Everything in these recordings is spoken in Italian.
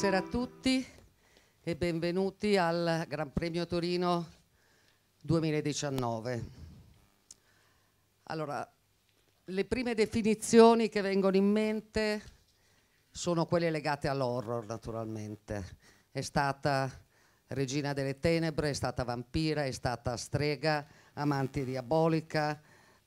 Buonasera a tutti e benvenuti al Gran Premio Torino 2019. Allora, le prime definizioni che vengono in mente sono quelle legate all'horror, naturalmente. È stata regina delle tenebre, è stata vampira, è stata strega, amante diabolica,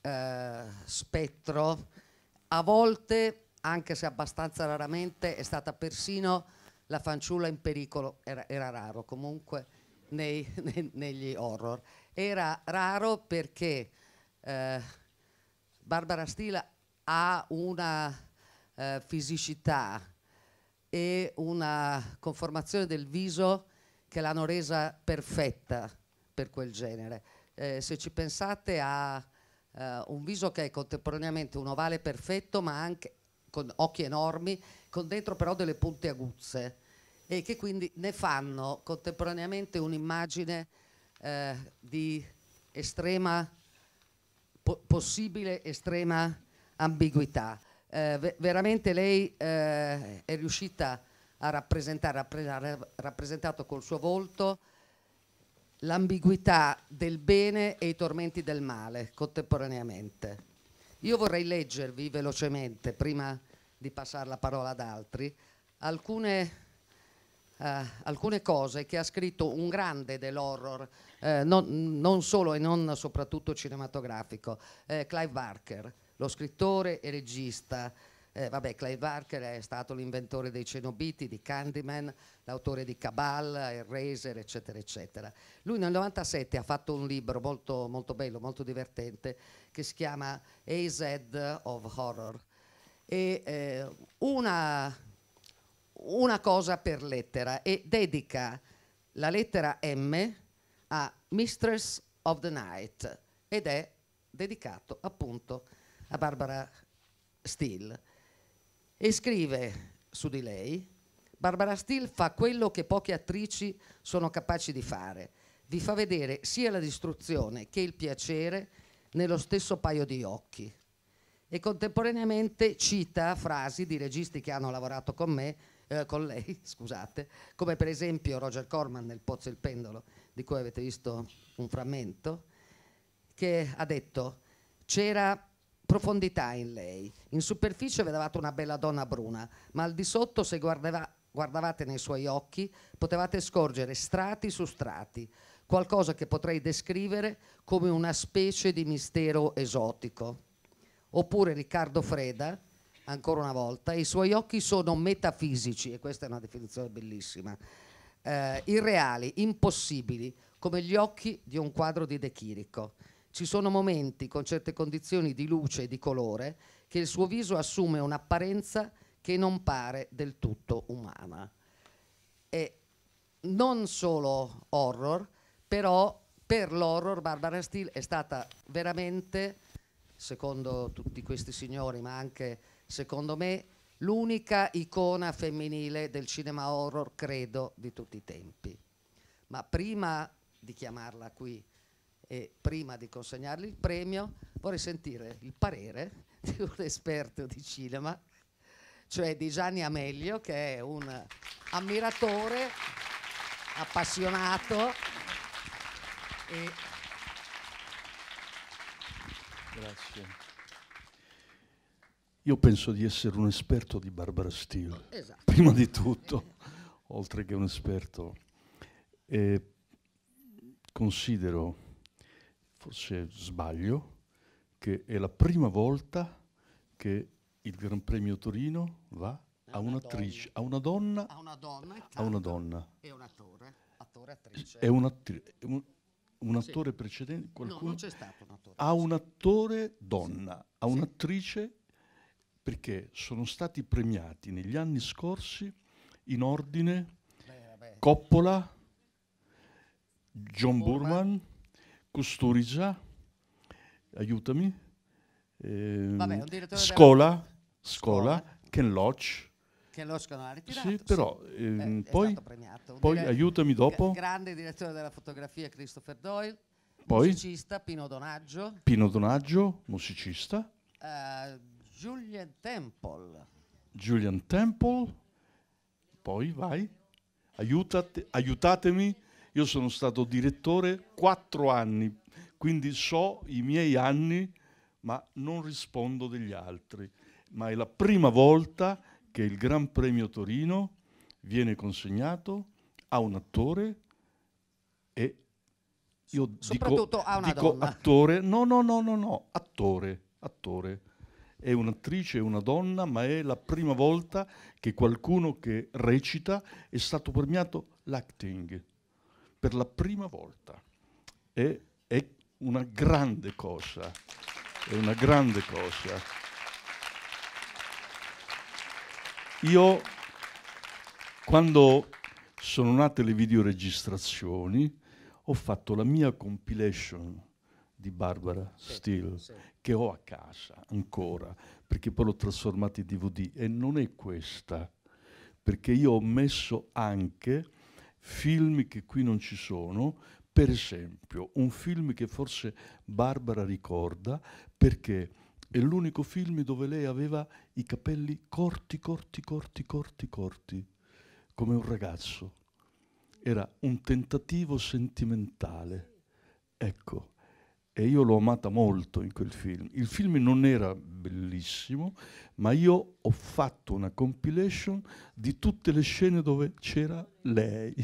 eh, spettro. A volte anche se abbastanza raramente, è stata persino la fanciulla in pericolo era, era raro comunque nei, nei, negli horror. Era raro perché eh, Barbara Stila ha una eh, fisicità e una conformazione del viso che l'hanno resa perfetta per quel genere. Eh, se ci pensate ha eh, un viso che è contemporaneamente un ovale perfetto ma anche con occhi enormi con dentro però delle punte aguzze e che quindi ne fanno contemporaneamente un'immagine eh, di estrema, po possibile estrema ambiguità. Eh, veramente lei eh, è riuscita a rappresentare, ha rappresentato col suo volto l'ambiguità del bene e i tormenti del male contemporaneamente. Io vorrei leggervi velocemente, prima di passare la parola ad altri, alcune, eh, alcune cose che ha scritto un grande dell'horror, eh, non, non, solo e non soprattutto cinematografico, eh, Clive Barker, lo scrittore e regista. Eh, vabbè, Clive Barker è stato l'inventore dei cenobiti, di Candyman, l'autore di Cabal, Eraser, eccetera, eccetera. Lui nel 97 ha fatto un libro molto, molto bello, molto divertente, che si chiama AZ of Horror, e eh, una, una cosa per lettera e dedica la lettera M a Mistress of the Night ed è dedicato appunto a Barbara Steele e scrive su di lei Barbara Steele fa quello che poche attrici sono capaci di fare vi fa vedere sia la distruzione che il piacere nello stesso paio di occhi e contemporaneamente cita frasi di registi che hanno lavorato con me, eh, con lei, scusate, come per esempio Roger Corman nel Pozzo e il Pendolo, di cui avete visto un frammento, che ha detto c'era profondità in lei, in superficie vedevate una bella donna bruna, ma al di sotto se guardava, guardavate nei suoi occhi potevate scorgere strati su strati, qualcosa che potrei descrivere come una specie di mistero esotico. Oppure Riccardo Freda, ancora una volta, i suoi occhi sono metafisici, e questa è una definizione bellissima, eh, irreali, impossibili, come gli occhi di un quadro di De Chirico. Ci sono momenti con certe condizioni di luce e di colore che il suo viso assume un'apparenza che non pare del tutto umana. E non solo horror, però per l'horror Barbara Steele è stata veramente secondo tutti questi signori, ma anche secondo me, l'unica icona femminile del cinema horror, credo, di tutti i tempi. Ma prima di chiamarla qui e prima di consegnargli il premio, vorrei sentire il parere di un esperto di cinema, cioè di Gianni Amelio, che è un ammiratore appassionato e Grazie. Io penso di essere un esperto di Barbara Steele, esatto. prima di tutto, oltre che un esperto. E considero, forse sbaglio, che è la prima volta che il Gran Premio Torino va a un'attrice, a una donna, a una donna, a una donna. E un attore, attore, attrice. È, un attri- un attore sì. precedente? Qualcuno? No, non c'è stato un attore. A un attore donna, sì. a un'attrice, perché sono stati premiati negli anni scorsi in ordine Coppola, John Burman, Custurigia, aiutami, ehm, Vabbè, Scola, Scola, Scola, Ken Loach, che l'Oscar non ha ritirato. Sì, però sì. Ehm, eh, è, poi, è poi dire, aiutami dopo. grande direttore della fotografia Christopher Doyle, poi, musicista Pino Donaggio. Pino Donaggio, musicista. Uh, Julian Temple. Julian Temple, poi vai, Aiutate, aiutatemi, io sono stato direttore quattro anni, quindi so i miei anni, ma non rispondo degli altri. Ma è la prima volta che il Gran Premio Torino viene consegnato a un attore e io Soprattutto dico, a una dico donna. attore, no, no, no, no, no, attore, attore. È un'attrice, è una donna, ma è la prima volta che qualcuno che recita è stato premiato l'acting, per la prima volta. È, è una grande cosa, è una grande cosa. Io, quando sono nate le videoregistrazioni, ho fatto la mia compilation di Barbara sì, Steele, sì. che ho a casa ancora, perché poi l'ho trasformata in DVD. E non è questa, perché io ho messo anche film che qui non ci sono, per esempio un film che forse Barbara ricorda, perché è l'unico film dove lei aveva i capelli corti, corti, corti, corti, corti, come un ragazzo. Era un tentativo sentimentale. Ecco, e io l'ho amata molto in quel film. Il film non era bellissimo, ma io ho fatto una compilation di tutte le scene dove c'era lei.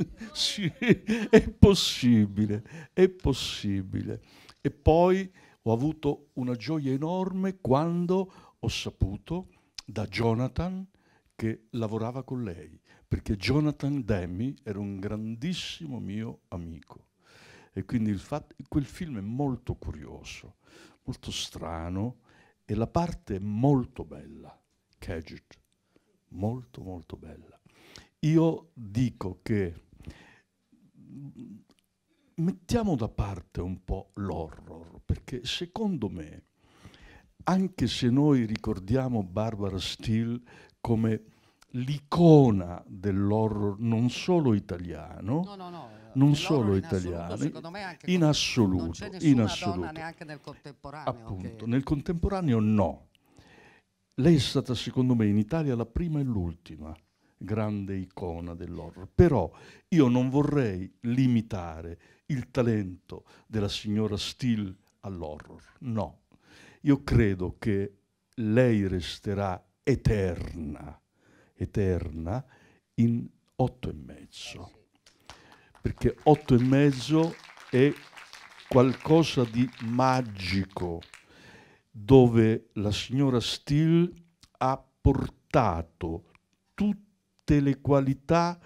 sì, è possibile, è possibile. E poi ho avuto una gioia enorme quando ho saputo da Jonathan che lavorava con lei, perché Jonathan Demi era un grandissimo mio amico. E quindi fatto, quel film è molto curioso, molto strano e la parte è molto bella, Caged, molto molto bella. Io dico che mettiamo da parte un po' l'horror, perché secondo me, anche se noi ricordiamo Barbara Steele come l'icona dell'horror non solo italiano, no, no, no, eh, non solo in italiano, assoluto, in assoluto, non c'è in assoluto. neanche nel contemporaneo. Appunto, che... nel contemporaneo no. Lei è stata secondo me in Italia la prima e l'ultima grande icona dell'horror, però io non vorrei limitare il talento della signora Steele all'horror. No, io credo che lei resterà eterna, eterna in otto e mezzo, eh perché otto e mezzo è qualcosa di magico dove la signora Steele ha portato tutte le qualità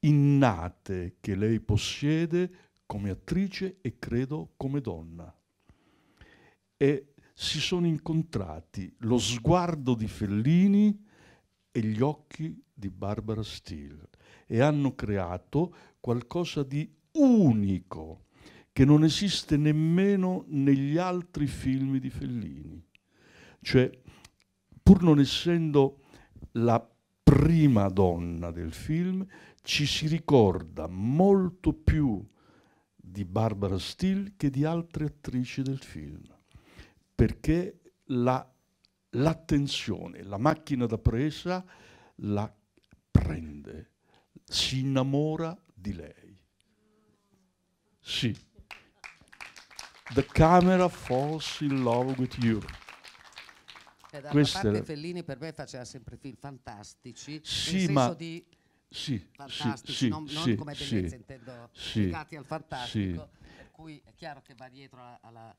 innate che lei possiede come attrice e credo come donna. E si sono incontrati lo sguardo di Fellini e gli occhi di Barbara Steele e hanno creato qualcosa di unico che non esiste nemmeno negli altri film di Fellini. Cioè, pur non essendo la prima donna del film, ci si ricorda molto più di Barbara Steele che di altre attrici del film, perché l'attenzione, la, macchina da presa la prende, si innamora di lei. Sì. The camera falls in love with you. Cioè, da Questa parte era... Fellini per me faceva sempre film fantastici, sì, ma... di sì, fantastici, sì, non, non sì, come bellezza sì, intendo, legati al fantastico, per cui è chiaro che va dietro alla, alla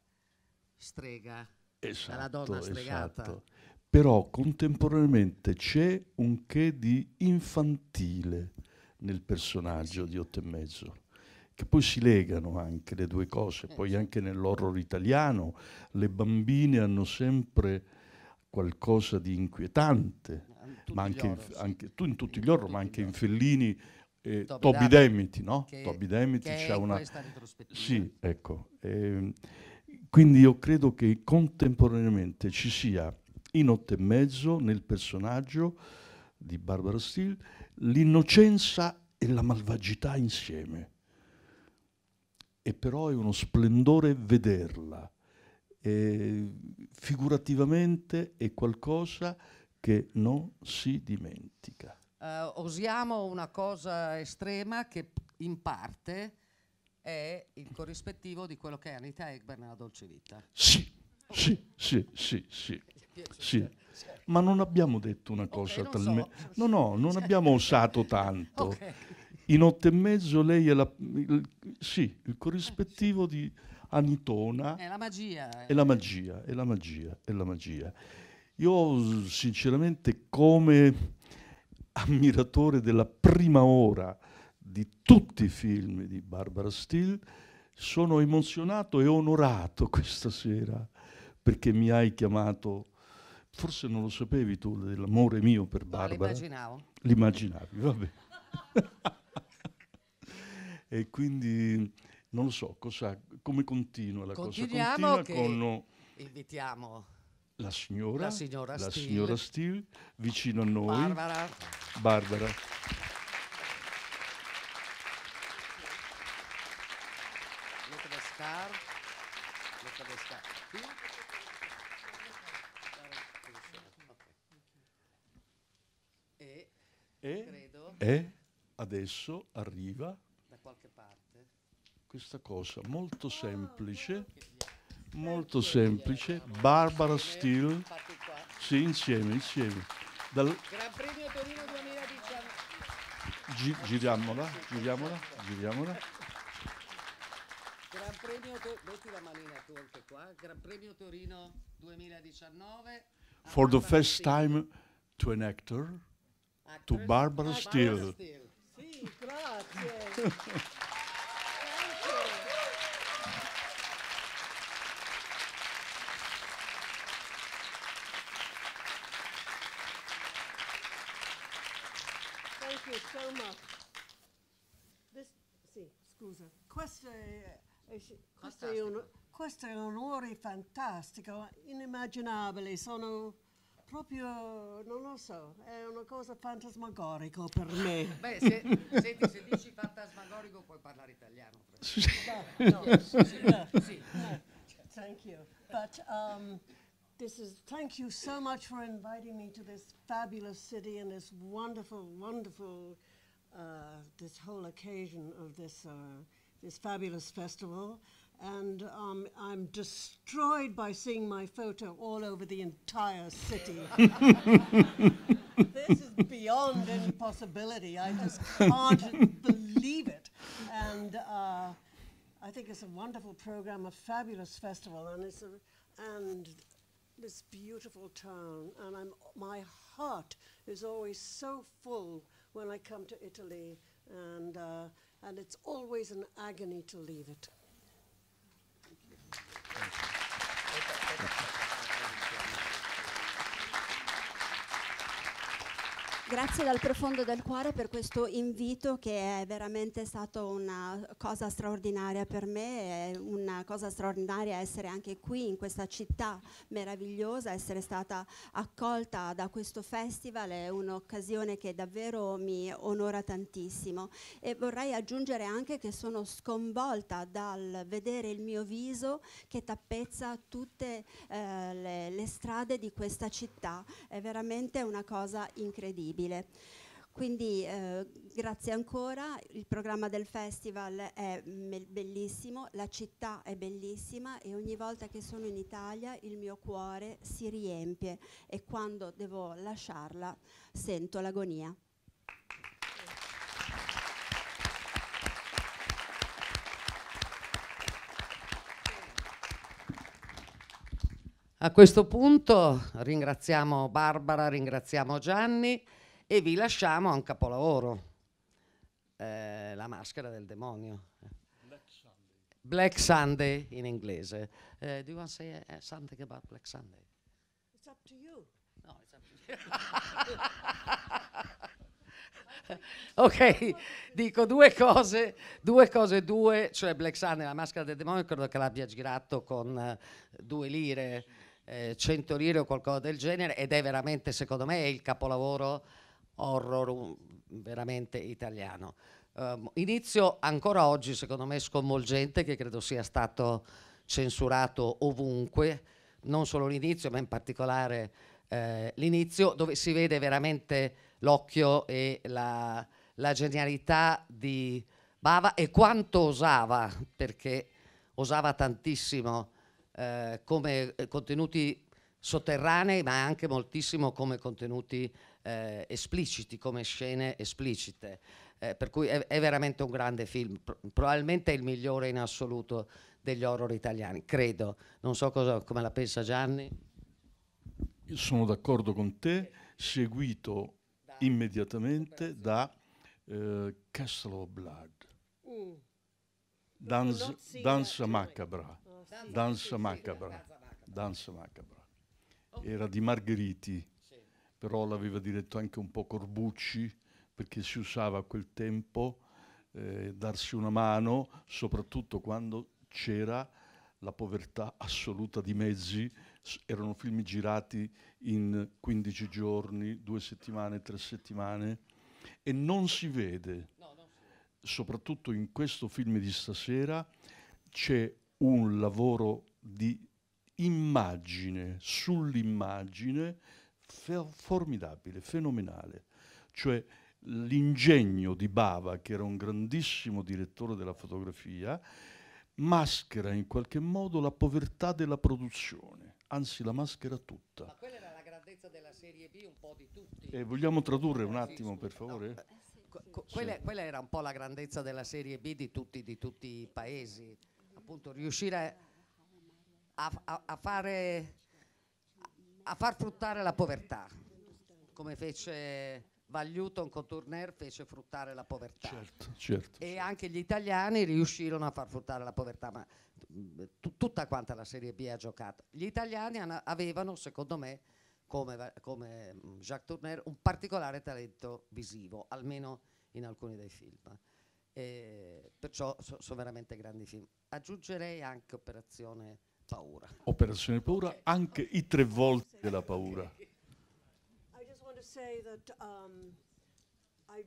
strega, esatto, alla donna stregata. Esatto. Però contemporaneamente c'è un che di infantile nel personaggio di Otto e Mezzo che poi si legano anche le due cose, eh, poi anche nell'horror italiano le bambine hanno sempre qualcosa di inquietante, ma anche, horror, in, anche, tu in tutti gli horror, ma anche in Fellini, eh, Toby, Demiti, no? Toby Demiti c'è una... Sì, ecco. Eh, quindi io credo che contemporaneamente ci sia in otto e mezzo nel personaggio di Barbara Steele l'innocenza e la malvagità insieme. E però è uno splendore vederla eh, figurativamente è qualcosa che non si dimentica. Uh, osiamo una cosa estrema che in parte è il corrispettivo di quello che è Anita Egber nella Dolce Vita. Sì, sì, sì, sì, sì. sì. Ma non abbiamo detto una cosa okay, talmente... So. No, no, non abbiamo osato tanto. Okay. In otto e mezzo lei è la... sì, il corrispettivo di Antona. È la magia. È eh. la magia, è la magia, è la magia. Io sinceramente come ammiratore della prima ora di tutti i film di Barbara Steele sono emozionato e onorato questa sera perché mi hai chiamato forse non lo sapevi tu dell'amore mio per Barbara. No, l'immaginavo. L'immaginavi, vabbè. e quindi non lo so cosa, come continua la Continuiamo cosa. Continua con invitiamo la signora, la signora, la vicino a noi, Barbara. Barbara. E, e adesso arriva da qualche parte questa cosa molto ah, semplice, molto ecco, semplice, Barbara Steele, sì, insieme, insieme. Dal... Gran Premio Torino 2019. giriamola, giriamola, giriamola. Gran Premio, to- metti la manina tu anche qua, Gran Premio Torino 2019. For the first time to an actor, to Barbara ah, Steele. Sì, grazie. Anna, this, sì, scusa, questo è, è, questo, è un, questo è un ore fantastico, inimmaginabile, sono proprio, non lo so, è una cosa fantasmagorica per me. Beh, se, senti, se dici fantasmagorico puoi parlare italiano. No, no, sì, sì, no, sì. no. Thank you. But um, this is, thank you so much for inviting me to this fabulous city and this wonderful, wonderful Uh, this whole occasion of this, uh, this fabulous festival and um, I'm destroyed by seeing my photo all over the entire city. this is beyond any possibility. I just can't believe it. And uh, I think it's a wonderful program, a fabulous festival, and it's a, and this beautiful town, and I'm, my heart is always so full when I come to Italy, and, uh, and it's always an agony to leave it. Thank you. Thank you. Grazie dal profondo del cuore per questo invito che è veramente stata una cosa straordinaria per me, è una cosa straordinaria essere anche qui in questa città meravigliosa, essere stata accolta da questo festival è un'occasione che davvero mi onora tantissimo e vorrei aggiungere anche che sono sconvolta dal vedere il mio viso che tappezza tutte eh, le, le strade di questa città, è veramente una cosa incredibile possibile. Quindi eh, grazie ancora, il programma del festival è bellissimo, la città è bellissima e ogni volta che sono in Italia il mio cuore si riempie e quando devo lasciarla sento l'agonia. A questo punto ringraziamo Barbara, ringraziamo Gianni e vi lasciamo a un capolavoro, eh, La maschera del demonio. Black Sunday, Black Sunday in inglese. Uh, do you want to say uh, something about Black Sunday? It's up to you. No, it's up to you. ok, dico due cose, due cose, due, cioè Black Sunday, la maschera del demonio, credo che l'abbia girato con eh, due lire, eh, 100 lire o qualcosa del genere ed è veramente, secondo me, il capolavoro horror veramente italiano. Um, inizio ancora oggi, secondo me sconvolgente, che credo sia stato censurato ovunque, non solo l'inizio, ma in particolare eh, l'inizio, dove si vede veramente l'occhio e la, la genialità di Bava e quanto osava, perché osava tantissimo eh, come contenuti sotterranei, ma anche moltissimo come contenuti eh, espliciti, come scene esplicite. Eh, per cui è, è, veramente un grande film, Pro probabilmente il migliore in assoluto degli horror italiani, credo. Non so cosa, come la pensa Gianni. Io sono d'accordo con te, seguito da, immediatamente da eh, Castle of Blood, mm. Uh. Danza, macabra, oh, danza macabra, danza macabra. Era di Margheriti però l'aveva diretto anche un po' Corbucci, perché si usava a quel tempo eh, darsi una mano, soprattutto quando c'era la povertà assoluta di mezzi, erano film girati in 15 giorni, due settimane, tre settimane, e non si vede, soprattutto in questo film di stasera, c'è un lavoro di immagine, sull'immagine, formidabile, fenomenale, cioè l'ingegno di Bava, che era un grandissimo direttore della fotografia, maschera in qualche modo la povertà della produzione, anzi la maschera tutta. Ma quella era la grandezza della serie B un po' di tutti. Eh, vogliamo tradurre un attimo, per favore? No. Qu quella, quella, era un po' la grandezza della serie B di tutti, di tutti i paesi, appunto riuscire a, a, a fare a far fruttare la povertà, come fece Vagliuton con Tourner fece fruttare la povertà. Certo, certo, e certo. anche gli italiani riuscirono a far fruttare la povertà, ma tutta quanta la Serie B ha giocato. Gli italiani avevano, secondo me, come, come Jacques Tourner, un particolare talento visivo, almeno in alcuni dei film. E perciò sono so veramente grandi film. Aggiungerei anche Operazione Paura operazione paura, anche i tre volti della paura. Um, uh,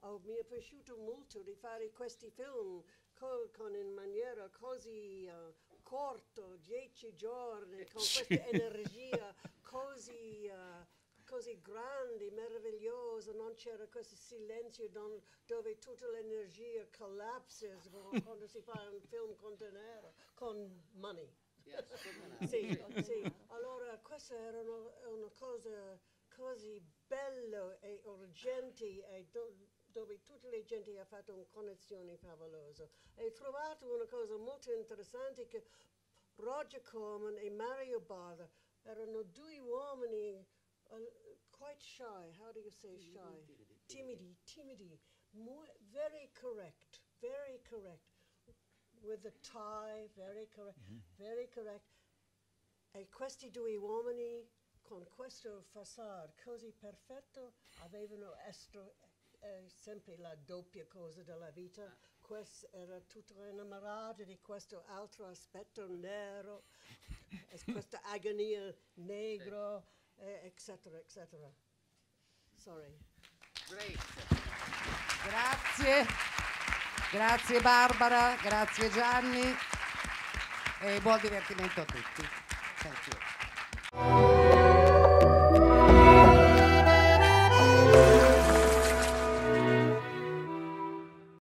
oh, mi è piaciuto molto di fare questi film con, con in maniera così uh, corta, dieci giorni, con sì. questa energia così... Uh, così grande, meraviglioso, non c'era questo silenzio don, dove tutta l'energia collapse quando si fa un film con denaro, con money. Yes, sì, sì. Allora questa era una, una, cosa così bella e urgente e do, dove tutte le gente ha fatto una connessione favolosa. E trovato una cosa molto interessante che Roger Corman e Mario Bada erano due uomini uh, quite shy. How do you say shy? Timidity. Timidity. Timidi. very correct. Very correct. With a tie. Very correct. Mm -hmm. Very correct. E questi due uomini con questo facade così perfetto avevano estro, eh, sempre la doppia cosa della vita. Ah. Questo era tutto innamorato di questo altro aspetto nero, questa agonia negro. eccetera, eh, eccetera. Sorry. Great. Grazie. Grazie Barbara, grazie Gianni e buon divertimento a tutti.